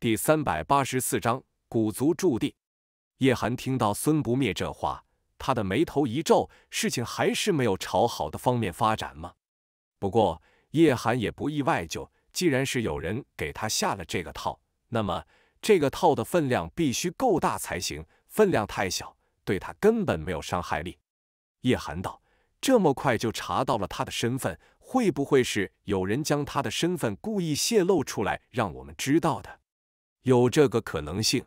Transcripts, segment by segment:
第三百八十四章古族驻地。叶寒听到孙不灭这话，他的眉头一皱，事情还是没有朝好的方面发展吗？不过叶寒也不意外，就既然是有人给他下了这个套，那么这个套的分量必须够大才行，分量太小，对他根本没有伤害力。叶寒道：“这么快就查到了他的身份，会不会是有人将他的身份故意泄露出来，让我们知道的？”有这个可能性，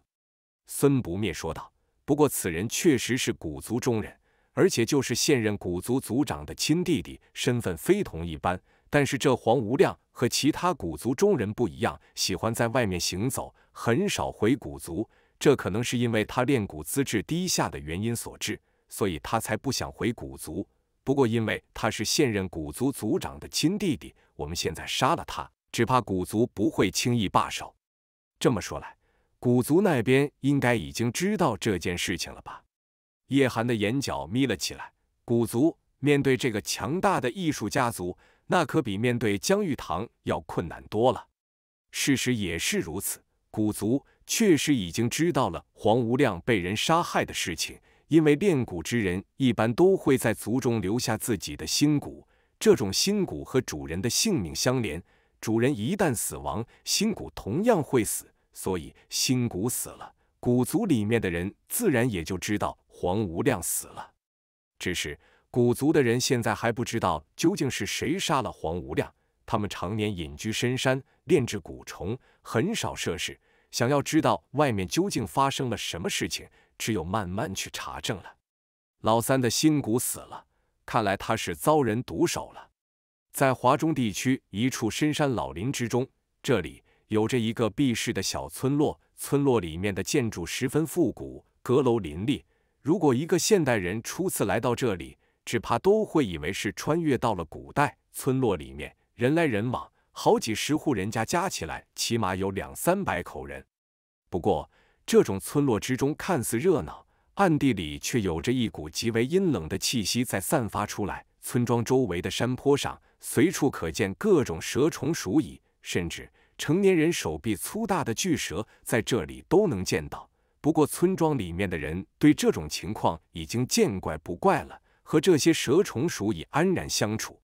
孙不灭说道。不过此人确实是古族中人，而且就是现任古族族长的亲弟弟，身份非同一般。但是这黄无亮和其他古族中人不一样，喜欢在外面行走，很少回古族。这可能是因为他练骨资质低下的原因所致，所以他才不想回古族。不过因为他是现任古族族长的亲弟弟，我们现在杀了他，只怕古族不会轻易罢手。这么说来，古族那边应该已经知道这件事情了吧？叶寒的眼角眯了起来。古族面对这个强大的艺术家族，那可比面对江玉堂要困难多了。事实也是如此，古族确实已经知道了黄无量被人杀害的事情，因为炼骨之人一般都会在族中留下自己的心骨，这种心骨和主人的性命相连，主人一旦死亡，心骨同样会死。所以，新谷死了，谷族里面的人自然也就知道黄无亮死了。只是，谷族的人现在还不知道究竟是谁杀了黄无亮。他们常年隐居深山，炼制蛊虫，很少涉事。想要知道外面究竟发生了什么事情，只有慢慢去查证了。老三的新谷死了，看来他是遭人毒手了。在华中地区一处深山老林之中，这里。有着一个避世的小村落，村落里面的建筑十分复古，阁楼林立。如果一个现代人初次来到这里，只怕都会以为是穿越到了古代。村落里面人来人往，好几十户人家加起来，起码有两三百口人。不过，这种村落之中看似热闹，暗地里却有着一股极为阴冷的气息在散发出来。村庄周围的山坡上，随处可见各种蛇虫鼠蚁，甚至。成年人手臂粗大的巨蛇在这里都能见到，不过村庄里面的人对这种情况已经见怪不怪了，和这些蛇虫鼠蚁安然相处。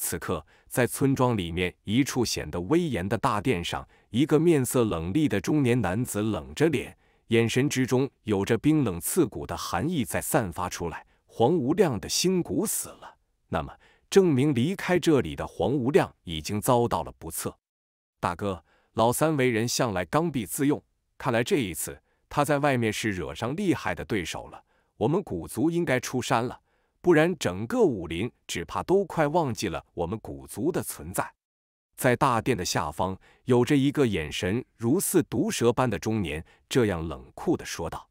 此刻，在村庄里面一处显得威严的大殿上，一个面色冷厉的中年男子冷着脸，眼神之中有着冰冷刺骨的寒意在散发出来。黄无亮的心骨死了，那么证明离开这里的黄无亮已经遭到了不测。大哥，老三为人向来刚愎自用，看来这一次他在外面是惹上厉害的对手了。我们古族应该出山了，不然整个武林只怕都快忘记了我们古族的存在。在大殿的下方，有着一个眼神如似毒蛇般的中年，这样冷酷的说道。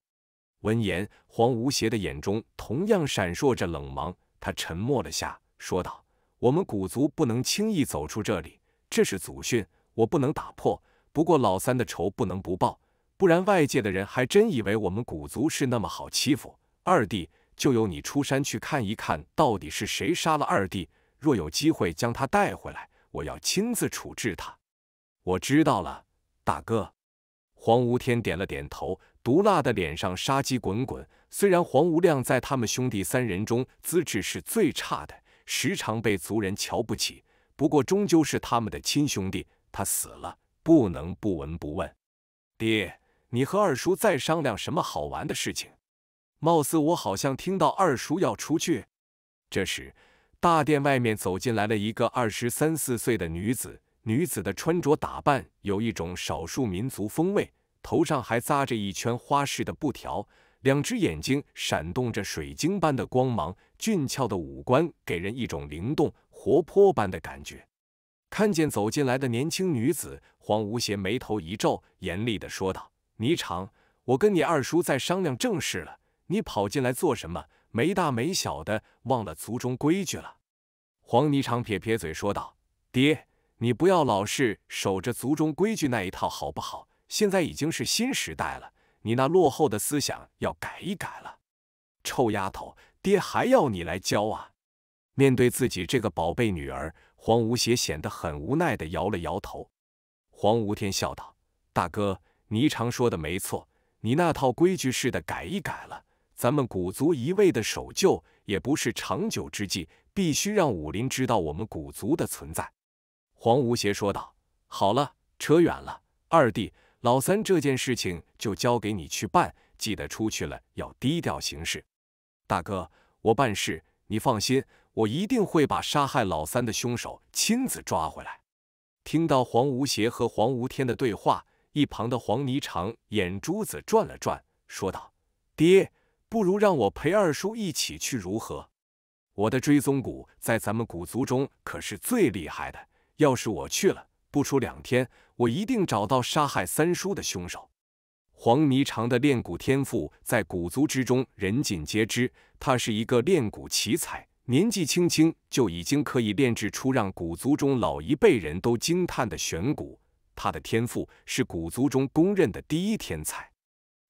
闻言，黄无邪的眼中同样闪烁着冷芒。他沉默了下，说道：“我们古族不能轻易走出这里，这是祖训。”我不能打破，不过老三的仇不能不报，不然外界的人还真以为我们古族是那么好欺负。二弟，就由你出山去看一看到底是谁杀了二弟，若有机会将他带回来，我要亲自处置他。我知道了，大哥。黄无天点了点头，毒辣的脸上杀机滚滚。虽然黄无亮在他们兄弟三人中资质是最差的，时常被族人瞧不起，不过终究是他们的亲兄弟。他死了，不能不闻不问。爹，你和二叔在商量什么好玩的事情？貌似我好像听到二叔要出去。这时，大殿外面走进来了一个二十三四岁的女子。女子的穿着打扮有一种少数民族风味，头上还扎着一圈花式的布条，两只眼睛闪动着水晶般的光芒，俊俏的五官给人一种灵动活泼般的感觉。看见走进来的年轻女子，黄无邪眉头一皱，严厉地说道：“霓裳，我跟你二叔在商量正事了，你跑进来做什么？没大没小的，忘了族中规矩了？”黄霓裳撇撇嘴说道：“爹，你不要老是守着族中规矩那一套好不好？现在已经是新时代了，你那落后的思想要改一改了。”“臭丫头，爹还要你来教啊？”面对自己这个宝贝女儿。黄无邪显得很无奈地摇了摇头，黄无天笑道：“大哥，霓裳说的没错，你那套规矩式的改一改了。咱们古族一味的守旧也不是长久之计，必须让武林知道我们古族的存在。”黄无邪说道：“好了，扯远了。二弟，老三，这件事情就交给你去办，记得出去了要低调行事。大哥，我办事，你放心。”我一定会把杀害老三的凶手亲自抓回来。听到黄无邪和黄无天的对话，一旁的黄泥长眼珠子转了转，说道：“爹，不如让我陪二叔一起去如何？我的追踪骨在咱们古族中可是最厉害的。要是我去了，不出两天，我一定找到杀害三叔的凶手。”黄泥长的炼骨天赋在古族之中人尽皆知，他是一个炼骨奇才。年纪轻轻就已经可以炼制出让古族中老一辈人都惊叹的玄骨。他的天赋是古族中公认的第一天才。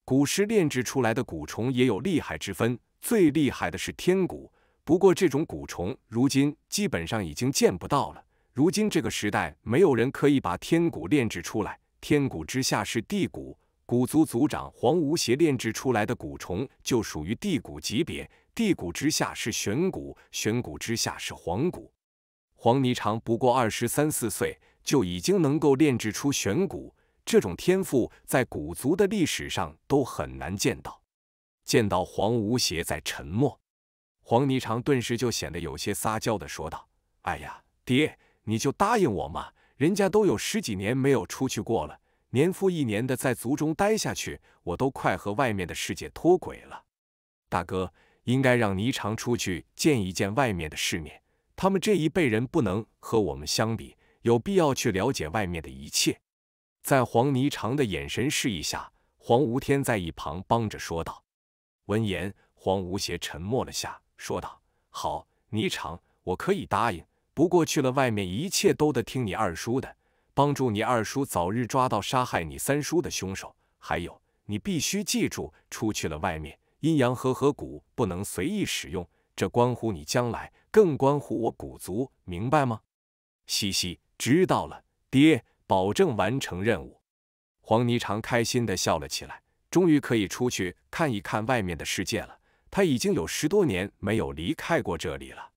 古师炼制出来的蛊虫也有厉害之分，最厉害的是天蛊，不过这种蛊虫如今基本上已经见不到了。如今这个时代，没有人可以把天蛊炼制出来。天蛊之下是地蛊，古族族长黄无邪炼制出来的蛊虫就属于地蛊级别。地谷之下是玄谷，玄谷之下是黄谷。黄泥长不过二十三四岁，就已经能够炼制出玄谷，这种天赋在古族的历史上都很难见到。见到黄无邪在沉默，黄泥长顿时就显得有些撒娇的说道：“哎呀，爹，你就答应我嘛！人家都有十几年没有出去过了，年复一年的在族中待下去，我都快和外面的世界脱轨了，大哥。”应该让霓裳出去见一见外面的世面。他们这一辈人不能和我们相比，有必要去了解外面的一切。在黄霓裳的眼神示意下，黄无天在一旁帮着说道。闻言，黄无邪沉默了下，说道：“好，霓裳，我可以答应。不过去了外面，一切都得听你二叔的，帮助你二叔早日抓到杀害你三叔的凶手。还有，你必须记住，出去了外面。”阴阳和合谷不能随意使用，这关乎你将来，更关乎我古族，明白吗？西西，知道了，爹，保证完成任务。黄泥裳开心的笑了起来，终于可以出去看一看外面的世界了。他已经有十多年没有离开过这里了。